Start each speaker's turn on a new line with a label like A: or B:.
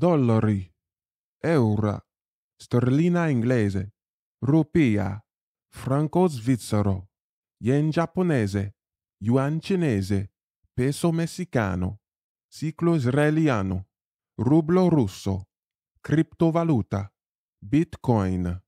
A: dollari, euro, sterlina inglese, rupia, franco svizzero, yen giapponese, yuan cinese, peso messicano, ciclo israeliano, rublo russo, criptovaluta, bitcoin.